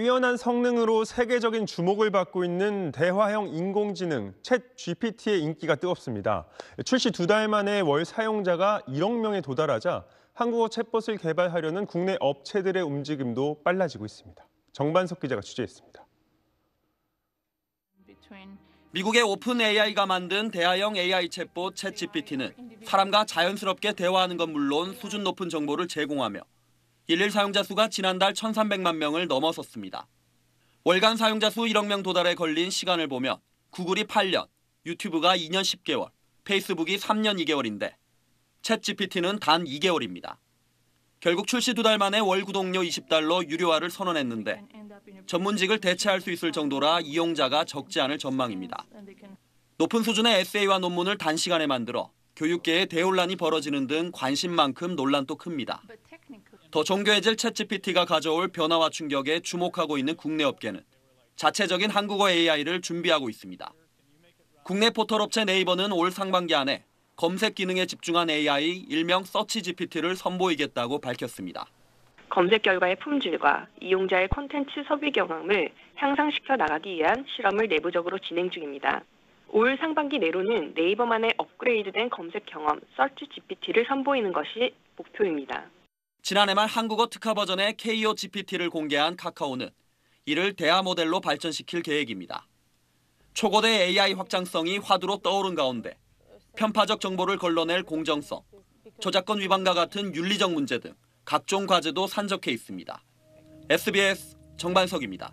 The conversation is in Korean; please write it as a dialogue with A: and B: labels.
A: 뛰어난 성능으로 세계적인 주목을 받고 있는 대화형 인공지능 챗 GPT의 인기가 뜨겁습니다. 출시 두 달 만에 월 사용자가 1억 명에 도달하자 한국어 챗봇을 개발하려는 국내 업체들의 움직임도 빨라지고 있습니다. 정반석 기자가 취재했습니다. 미국의 오픈
B: AI가 만든 대화형 AI 챗봇 챗GPT는 사람과 자연스럽게 대화하는 건 물론 수준 높은 정보를 제공하며 일일 사용자 수가 지난달 1,300만 명을 넘어섰습니다. 월간 사용자 수 1억 명 도달에 걸린 시간을 보면 구글이 8년, 유튜브가 2년 10개월, 페이스북이 3년 2개월인데 챗 GPT는 단 2개월입니다. 결국 출시 두 달 만에 월 구독료 20달러 유료화를 선언했는데 전문직을 대체할 수 있을 정도라 이용자가 적지 않을 전망입니다. 높은 수준의 에세이와 논문을 단시간에 만들어 교육계에 대혼란이 벌어지는 등 관심만큼 논란도 큽니다. 더 정교해질 챗GPT가 가져올 변화와 충격에 주목하고 있는 국내 업계는 자체적인 한국어 AI를 준비하고 있습니다. 국내 포털 업체 네이버는 올 상반기 안에 검색 기능에 집중한 AI 일명 서치 GPT를 선보이겠다고 밝혔습니다.
C: 검색 결과의 품질과 이용자의 콘텐츠 소비 경험을 향상시켜 나가기 위한 실험을 내부적으로 진행 중입니다. 올 상반기 내로는 네이버만의 업그레이드된 검색 경험, 서치 GPT를 선보이는 것이 목표입니다.
B: 지난해 말 한국어 특화 버전의 KO GPT를 공개한 카카오는 이를 대화 모델로 발전시킬 계획입니다. 초거대 AI 확장성이 화두로 떠오른 가운데 편파적 정보를 걸러낼 공정성, 저작권 위반과 같은 윤리적 문제 등 각종 과제도 산적해 있습니다. SBS 정반석입니다.